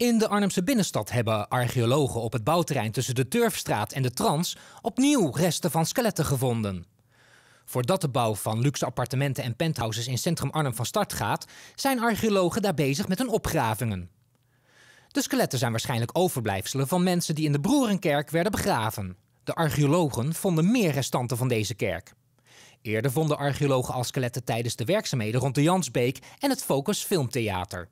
In de Arnhemse binnenstad hebben archeologen op het bouwterrein tussen de Turfstraat en de Trans opnieuw resten van skeletten gevonden. Voordat de bouw van luxe appartementen en penthouses in centrum Arnhem van start gaat, zijn archeologen daar bezig met hun opgravingen. De skeletten zijn waarschijnlijk overblijfselen van mensen die in de Broerenkerk werden begraven. De archeologen vonden meer restanten van deze kerk. Eerder vonden archeologen al skeletten tijdens de werkzaamheden rond de Jansbeek en het Focus Filmtheater.